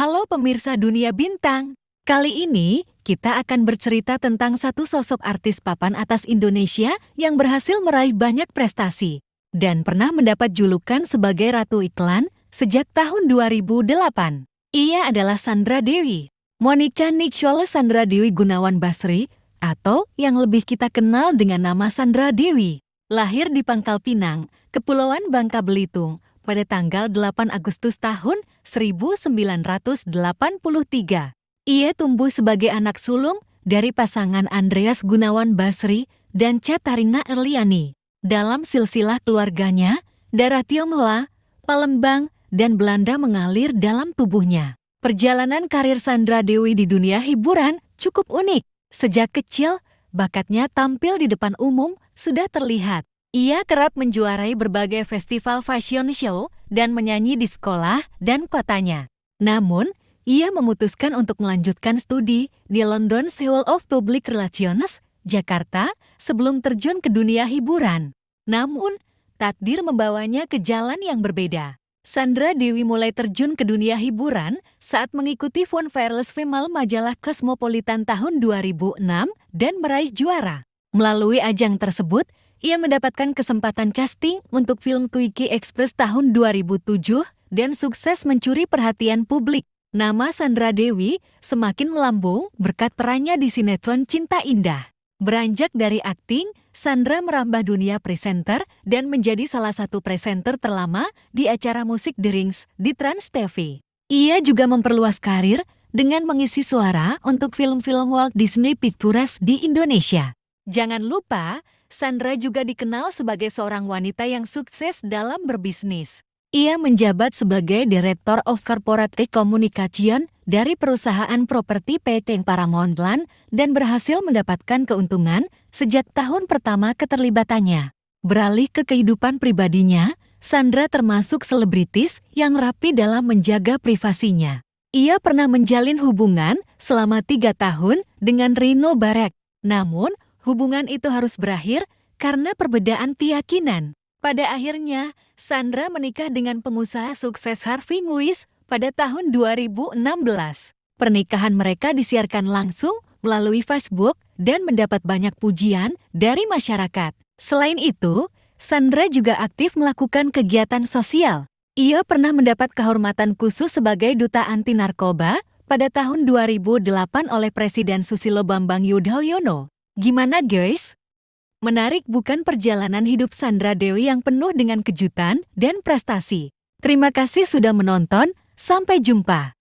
Halo pemirsa dunia bintang. Kali ini kita akan bercerita tentang satu sosok artis papan atas Indonesia yang berhasil meraih banyak prestasi dan pernah mendapat julukan sebagai ratu iklan sejak tahun 2008. Ia adalah Sandra Dewi. Monica Nicole Sandra Dewi Gunawan Basri atau yang lebih kita kenal dengan nama Sandra Dewi. Lahir di Pangkal Pinang, Kepulauan Bangka Belitung pada tanggal 8 Agustus tahun 1983. Ia tumbuh sebagai anak sulung dari pasangan Andreas Gunawan Basri dan Catarina Erliani. Dalam silsilah keluarganya, darah Tionghoa, Palembang, dan Belanda mengalir dalam tubuhnya. Perjalanan karir Sandra Dewi di dunia hiburan cukup unik. Sejak kecil, bakatnya tampil di depan umum sudah terlihat. Ia kerap menjuarai berbagai festival fashion show dan menyanyi di sekolah dan kotanya. Namun, ia memutuskan untuk melanjutkan studi di London School of Public Relations, Jakarta, sebelum terjun ke dunia hiburan. Namun, takdir membawanya ke jalan yang berbeda. Sandra Dewi mulai terjun ke dunia hiburan saat mengikuti Von Fairless Female majalah Cosmopolitan tahun 2006 dan meraih juara. Melalui ajang tersebut, ia mendapatkan kesempatan casting untuk film Twiki Express tahun 2007 dan sukses mencuri perhatian publik. Nama Sandra Dewi semakin melambung berkat perannya di sinetron Cinta Indah. Beranjak dari akting, Sandra merambah dunia presenter dan menjadi salah satu presenter terlama di acara musik The Rings di Trans TV. Ia juga memperluas karir dengan mengisi suara untuk film-film Walt Disney Pictures di Indonesia. Jangan lupa Sandra juga dikenal sebagai seorang wanita yang sukses dalam berbisnis. Ia menjabat sebagai Director of Corporate Communication dari perusahaan properti PT Paramount Land dan berhasil mendapatkan keuntungan sejak tahun pertama keterlibatannya. Beralih ke kehidupan pribadinya, Sandra termasuk selebritis yang rapi dalam menjaga privasinya. Ia pernah menjalin hubungan selama tiga tahun dengan Rino Barek. Namun, Hubungan itu harus berakhir karena perbedaan keyakinan. Pada akhirnya, Sandra menikah dengan pengusaha sukses Harvey Muis pada tahun 2016. Pernikahan mereka disiarkan langsung melalui Facebook dan mendapat banyak pujian dari masyarakat. Selain itu, Sandra juga aktif melakukan kegiatan sosial. Ia pernah mendapat kehormatan khusus sebagai duta anti narkoba pada tahun 2008 oleh Presiden Susilo Bambang Yudhoyono. Gimana guys? Menarik bukan perjalanan hidup Sandra Dewi yang penuh dengan kejutan dan prestasi. Terima kasih sudah menonton, sampai jumpa.